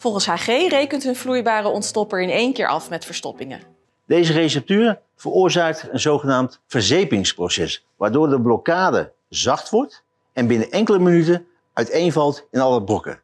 Volgens HG rekent hun vloeibare ontstopper in één keer af met verstoppingen. Deze receptuur veroorzaakt een zogenaamd verzepingsproces, waardoor de blokkade zacht wordt en binnen enkele minuten uiteenvalt in alle brokken.